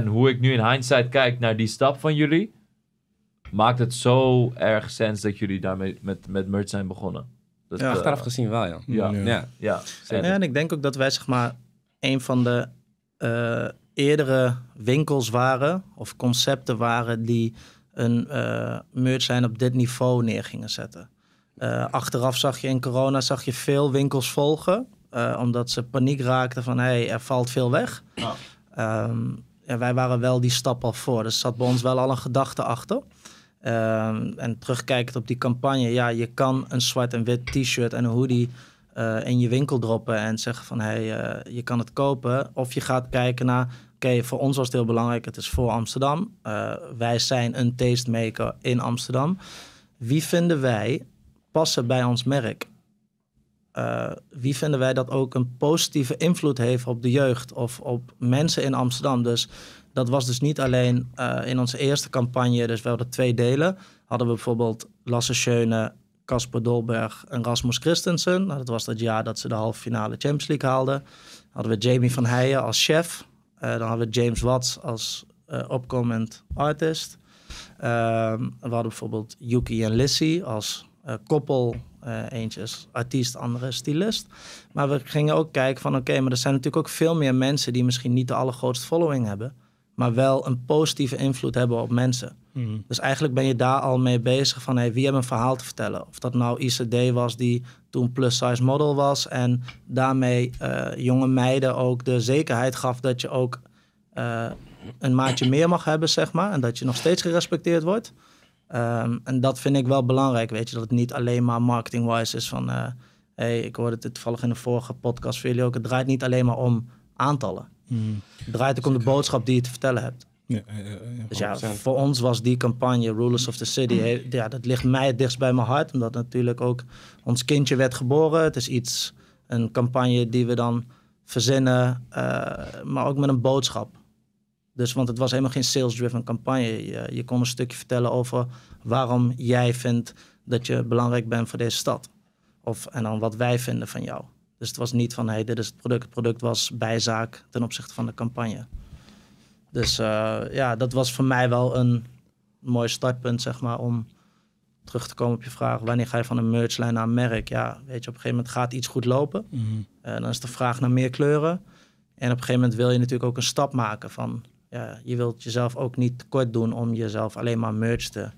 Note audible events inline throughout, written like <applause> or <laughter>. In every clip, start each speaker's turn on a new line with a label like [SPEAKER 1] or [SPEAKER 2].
[SPEAKER 1] En hoe ik nu in hindsight kijk naar die stap van jullie, maakt het zo erg sens dat jullie daarmee met, met merch zijn begonnen. Dat, ja, eh, achteraf gezien wel, ja. Ja, ja. ja. en ik denk ook dat wij, zeg maar, een van de eh, eerdere winkels waren, of concepten waren, die een uh, merch zijn op dit niveau neer gingen zetten. achteraf zag je in corona zag je veel winkels volgen, omdat ze paniek raakten van hé, hey, er valt veel weg. Oh wij waren wel die stap al voor. Dus zat bij ons wel al een gedachte achter. Ehm, en terugkijkend op die campagne, ja, je kan een zwart en wit t-shirt en een hoodie eh, in je winkel droppen en zeggen van hé, hey, eh, je kan het kopen. Of je gaat kijken naar, oké, voor ons was het heel belangrijk, het is voor Amsterdam. Eh, wij zijn een tastemaker in Amsterdam. Wie vinden wij passen bij ons merk? Eh, wie vinden wij dat ook een positieve invloed heeft op de jeugd of op mensen in Amsterdam. Dus dat was dus niet alleen eh, in onze eerste campagne, dus we hadden twee delen. Hadden we bijvoorbeeld Lasse Schöne, Casper Dolberg en Rasmus Christensen. Nou, dat was dat jaar dat ze de halve finale Champions League haalden. Hadden we Jamie van Heijen als chef. Eh, dan hadden we James Watts als opkomend artist. Ehm, we hadden bijvoorbeeld Yuki en Lissy als koppel eh, eentje is artiest, andere is stylist. Maar we gingen ook kijken van oké, maar er zijn natuurlijk ook veel meer mensen die misschien niet de allergrootste following hebben, maar wel een positieve invloed hebben op mensen. Mhm. Dus eigenlijk ben je daar al mee bezig van hey, wie heeft een verhaal te vertellen? Of dat nou ICD was die toen plus size model was en daarmee eh, jonge meiden ook de zekerheid gaf dat je ook eh, een maatje meer mag hebben, zeg maar, en dat je nog steeds gerespecteerd wordt. Ehm, en dat vind ik wel belangrijk, weet je, dat het niet alleen maar marketing-wise is van, uh, hey, ik hoorde het toevallig in de vorige podcast voor jullie ook, het draait niet alleen maar om aantallen. Mm. Het draait ook om de boodschap die je te vertellen hebt. Ja, ja, ja, dus ja, voor ons was die campagne Rulers of the City, mm. ja, dat ligt mij het dichtst bij mijn hart, omdat natuurlijk ook ons kindje werd geboren. Het is iets, een campagne die we dan verzinnen, eh, maar ook met een boodschap. Dus, want het was helemaal geen sales-driven campagne. Je, je, kon een stukje vertellen over waarom jij vindt dat je belangrijk bent voor deze stad. Of, en dan wat wij vinden van jou. Dus het was niet van, hey, dit is het product. Het product was bijzaak ten opzichte van de campagne. Dus eh, ja, dat was voor mij wel een mooi startpunt, zeg maar, om terug te komen op je vraag, wanneer ga je van een merchlijn naar een merk? Ja, weet je, op een gegeven moment gaat iets goed lopen. Mhm. Eh, dan is de vraag naar meer kleuren. En op een gegeven moment wil je natuurlijk ook een stap maken van ja, je wilt jezelf ook niet kort doen om jezelf alleen maar merch te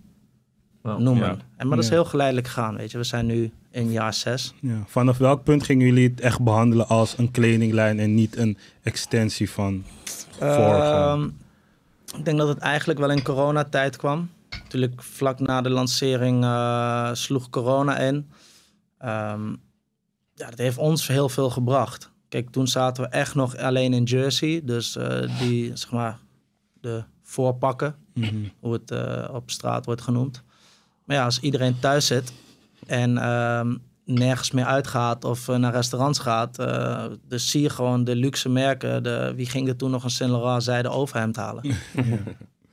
[SPEAKER 1] noemen. Ja. En, maar dat is heel geleidelijk gegaan, weet je. We zijn nu in jaar zes. Vanaf welk punt gingen jullie het echt behandelen als een kledinglijn en niet een extensie van vorige? Ehm, ik denk dat het eigenlijk wel in coronatijd kwam. Natuurlijk vlak na de lancering eh, sloeg corona in. Ehm, ja, dat heeft ons heel veel gebracht. Kijk, toen zaten we echt nog alleen in Jersey. Dus eh, die, zeg maar, de voorpakken, mhm. hoe het eh, op straat wordt genoemd. Maar ja, als iedereen thuis zit en ehm, nergens meer uitgaat of eh, naar restaurants gaat, dus zie je gewoon de luxe merken. De, wie ging er toen nog een Saint Laurent zijde overhemd halen?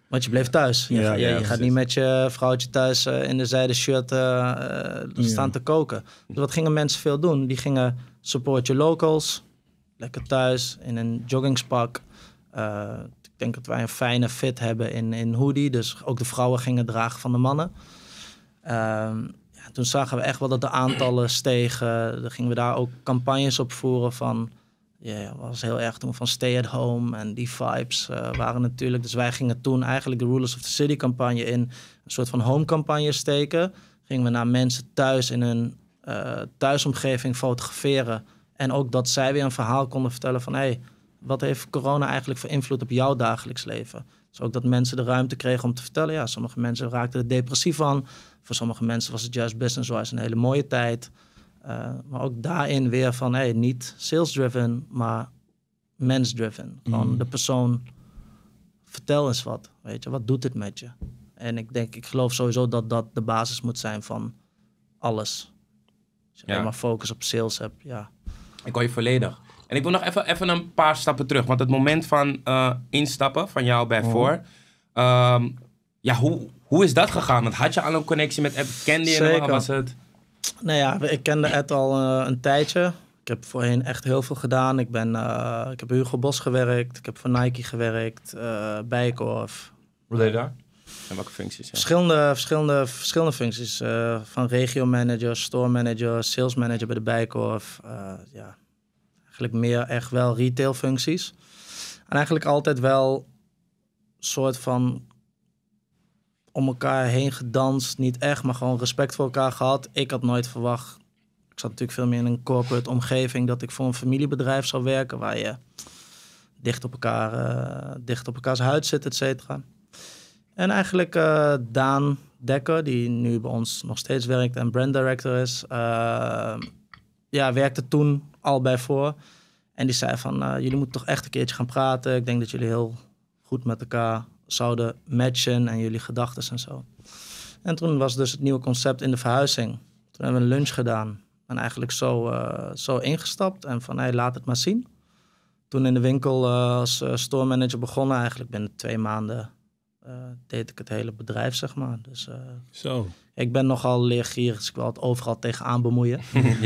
[SPEAKER 1] Want je bleef thuis. Je, ja, je, gaat niet met je vrouwtje thuis in de zijde shirt staan te koken. Dus wat gingen mensen veel doen? Die gingen support je locals lekker thuis in een joggingspak. Eh, ik denk dat wij een fijne fit hebben in, in hoodie. Dus ook de vrouwen gingen dragen van de mannen. Ehm, ja, toen zagen we echt wel dat de aantallen stegen. Dan gingen we daar ook campagnes op voeren van... Ja, was heel erg toen van stay at home en die vibes eh, waren natuurlijk. Dus wij gingen toen eigenlijk de Rulers of the City campagne in een soort van home campagne steken. Gingen we naar mensen thuis in hun uh, thuisomgeving fotograferen en ook dat zij weer een verhaal konden vertellen van... Hey, wat heeft corona eigenlijk voor invloed op jouw dagelijks leven? Dus ook dat mensen de ruimte kregen om te vertellen. Ja, sommige mensen raakten er depressief van. Voor sommige mensen was het juist business-wise een hele mooie tijd. Eh, maar ook daarin weer van, hey, niet sales-driven, maar mens-driven. Mhm. Gewoon de persoon, vertel eens wat, weet je, wat doet het met je? En ik denk, ik geloof sowieso dat dat de basis moet zijn van alles. Als je alleen maar focus op sales hebt, ja, ik hoor je volledig. En ik wil nog even, even een paar stappen terug. Want het moment van eh, instappen van jou bij voor. Mhm. Ehm, ja, hoe, hoe is dat gegaan? Want had je al een connectie met Ed? Kende je was het? Nou ja, ik kende Ed al eh, een tijdje. Ik heb voorheen echt heel veel gedaan. Ik, ben, uh, ik heb Hugo Bos gewerkt. Ik heb voor Nike gewerkt. Uh, Bijenkorf. Wat deed je daar? En welke functies? Ja. Verschillende, verschillende, verschillende functies. Eh, van regio manager, store manager, sales manager bij de Bijkorf. Uh, eh, ja. Eigenlijk meer echt wel retail functies. En eigenlijk altijd wel soort van om elkaar heen gedanst. Niet echt, maar gewoon respect voor elkaar gehad. Ik had nooit verwacht. Ik zat natuurlijk veel meer in een corporate omgeving. Dat ik voor een familiebedrijf zou werken. Waar je dicht op elkaar, uh, dicht op elkaars huid zit, et cetera. En eigenlijk uh, Daan Dekker, die nu bij ons nog steeds werkt en brand director is, eh, ja, werkte toen al bij voor. En die zei van, eh, jullie moeten toch echt een keertje gaan praten. Ik denk dat jullie heel goed met elkaar zouden matchen en jullie gedachten en zo. En toen was dus het nieuwe concept in de verhuizing. Toen hebben we een lunch gedaan en eigenlijk zo, zo ingestapt en van hey, laat het maar zien. Toen in de winkel als uh, store manager begonnen, eigenlijk binnen twee maanden eh, deed ik het hele bedrijf, zeg maar. Dus, eh, Zo. Ik ben nogal leergierig, dus ik wil het overal tegenaan bemoeien. <laughs>